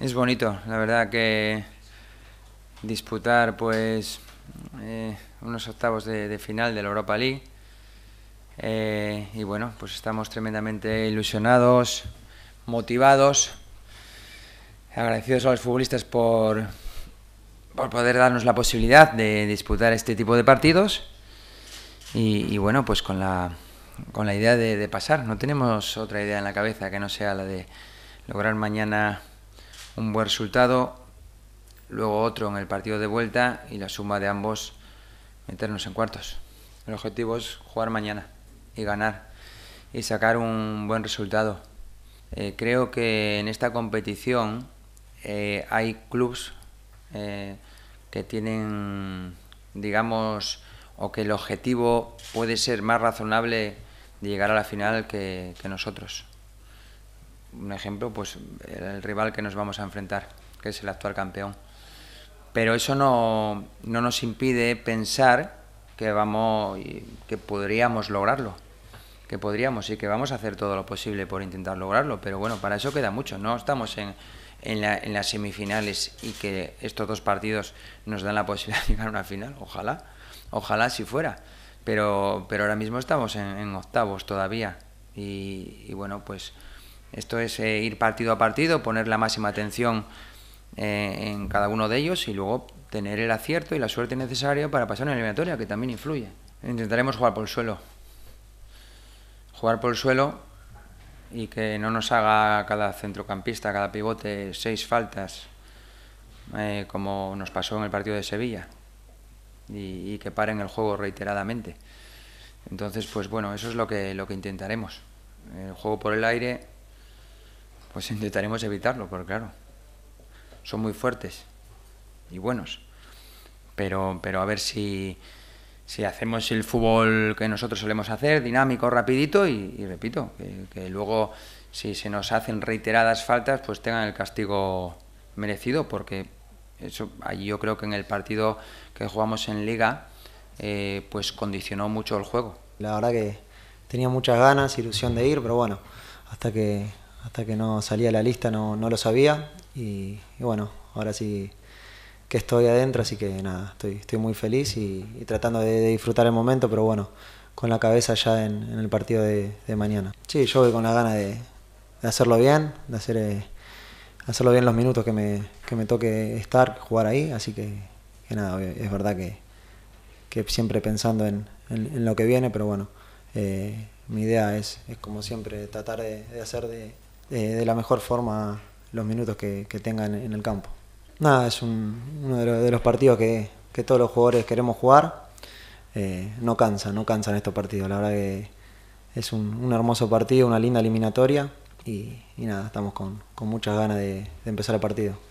Es bonito, la verdad que disputar pues eh, unos octavos de, final de la Europa League. Eh, y bueno, pues estamos tremendamente ilusionados, motivados, agradecidos a los futbolistas por, por poder darnos la posibilidad de disputar este tipo de partidos. Y, bueno, pues con la, con la idea de pasar. No tenemos otra idea en la cabeza que no sea la de lograr mañana un buen resultado, luego otro en el partido de vuelta y la suma de ambos meternos en cuartos. El objetivo es jugar mañana y ganar y sacar un buen resultado. Eh, creo que en esta competición eh, hay clubes eh, que tienen, digamos, o que el objetivo puede ser más razonable de llegar a la final que nosotros un ejemplo, pues el rival que nos vamos a enfrentar, que es el actual campeón. Pero eso no, nos impide pensar que vamos que podríamos lograrlo, que podríamos y que vamos a hacer todo lo posible por intentar lograrlo, pero bueno, para eso queda mucho, no estamos en, en, las semifinales y que estos dos partidos nos dan la posibilidad de llegar a una final, ojalá, ojalá si fuera, pero, pero ahora mismo estamos en, octavos todavía y bueno, pues esto es eh, ir partido a partido, poner la máxima atención eh, en cada uno de ellos y luego tener el acierto y la suerte necesaria para pasar la eliminatoria, que también influye. Intentaremos jugar por el suelo. Jugar por el suelo y que no nos haga cada centrocampista, cada pivote, seis faltas, eh, como nos pasó en el partido de Sevilla, y, y, que paren el juego reiteradamente. Entonces, pues bueno, eso es lo que, lo que intentaremos. El juego por el aire, pues intentaremos evitarlo, porque claro, son muy fuertes y buenos. Pero, pero a ver si, hacemos el fútbol que nosotros solemos hacer, dinámico, rapidito, y, repito, que, luego si se nos hacen reiteradas faltas, pues tengan el castigo merecido, porque eso ahí yo creo que en el partido que jugamos en liga, eh, pues condicionó mucho el juego. La verdad que tenía muchas ganas, ilusión de ir, pero bueno, hasta que hasta que no salía la lista no, lo sabía y, bueno, ahora sí que estoy adentro, así que nada, estoy, estoy muy feliz y, tratando de, disfrutar el momento, pero bueno, con la cabeza ya en, el partido de, mañana. Sí, yo voy con la gana de, hacerlo bien, de hacer, eh, hacerlo bien los minutos que me, que me toque estar, jugar ahí, así que, nada, es verdad que, siempre pensando en, lo que viene, pero bueno, eh, mi idea es, como siempre tratar de hacer de, de la mejor forma los minutos que, tengan en el campo. Nada, es uno de los, partidos que, todos los jugadores queremos jugar. Eh, no cansa, no cansan estos partidos. La verdad que es un, hermoso partido, una linda eliminatoria y, nada, estamos con, muchas ganas de empezar el partido.